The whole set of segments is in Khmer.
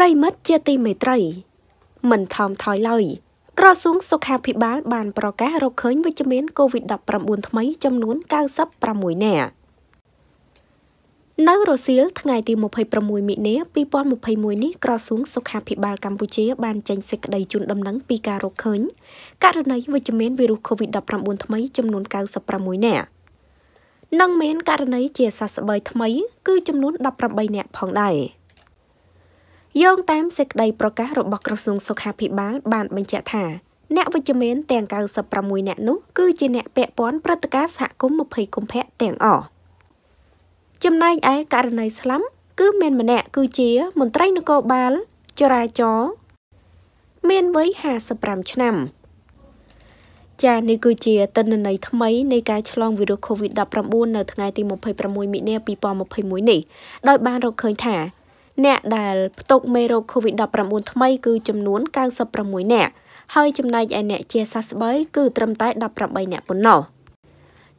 ប្រិមិត្តជាទីមេត្រី មិនថមថយឡើយក្រសួងសុខាភិបាលបានប្រកាសរកឃើញវិជ្ជមាន COVID-19 ថ្មីចំនួន96នាក់នៅរសៀលថ្ងៃទី26មិនិនា2021នេះក្រសួងសុខាភិបាលកម្ពុជាបានចេញសេចក្តីជូនដំណឹងពីការរកឃើញករណីវិជ្ជមានវីរុស COVID-19 ថ្មីចំនួន96នាក់និងមានករណីជាសះស្បើយថ្មី គឺចំនួន18នាក់ផងដែរ។យោងតាមសេចក្តីប្រកាសរបស់ក្រសួងសុខាភិបាលបានបញ្ជាក់ថាអ្នកវិជ្ជមានទាំង96អ្នកនោះគឺជាអ្នកពាក់ព័ន្ធព្រឹត្តិការណ៍សហគមន៍20កុម្ភៈទាំងអស់ចំណែកឯករណីស្លាប់គឺមានម្នាក់គឺជាមន្ត្រីនគរបាលចរាចរណ៍មានវ័យ55ឆ្នាំ ចានេះគឺជាទិន្នន័យថ្មីនៃការឆ្លងវីរុស COVID-19 នៅថ្ងៃទី26មិនិនា2021នេះដោយបានរកឃើញថាអ្នកដែលផ្ទុកមេរោគ COVID-19 ថ្មីគឺចំនួន96អ្នកហើយចំណែកឯអ្នកជាសះស្បើយគឺត្រឹមតែ18អ្នកប៉ុណ្ណោះ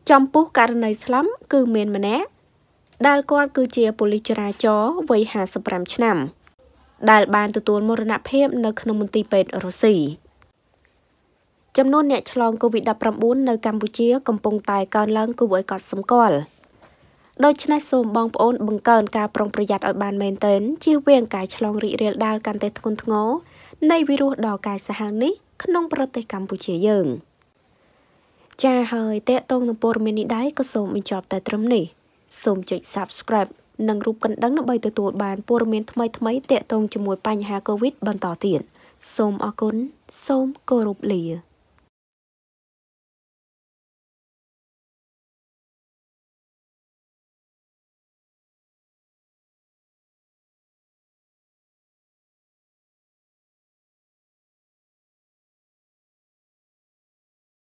ចំពោះករណីស្លាប់គឺមានម្នាក់ដែលគាត់គឺជាប៉ូលីសចរាចរណ៍វ័យ55ឆ្នាំដែលបានទទួលមរណភាពនៅក្នុងមន្ទីរពេទ្យរុស្ស៊ីចំនួនអ្នកឆ្លង COVID-19 នៅកម្ពុជា កំពុងតែកើនឡើងគួរឲ្យកត់សម្គាល់។ដូច្នេះសូមបងប្អូនបង្កើនការប្រុងប្រយ័ត្នឲ្យបានមែនទែនជៀសវាងការឆ្លងរីករាលដាលកាន់តែធ្ងន់ធ្ងរនៃវីរុសដ៏កាចសាហាវនេះ ក្នុងប្រទេសកម្ពុជាយើងចា៎ហើយតេតងនឹងព័ត៌មាននេះដែរក៏សូមបញ្ចប់តែត្រឹមនេះសូមចុច Subscribe និងរូបកណ្ដឹងដើម្បីទទួលបានព័ត៌មានថ្មីថ្មីតេតងជាមួយបញ្ហា COVID បន្តទៀតសូមអរគុណសូមគោរពលា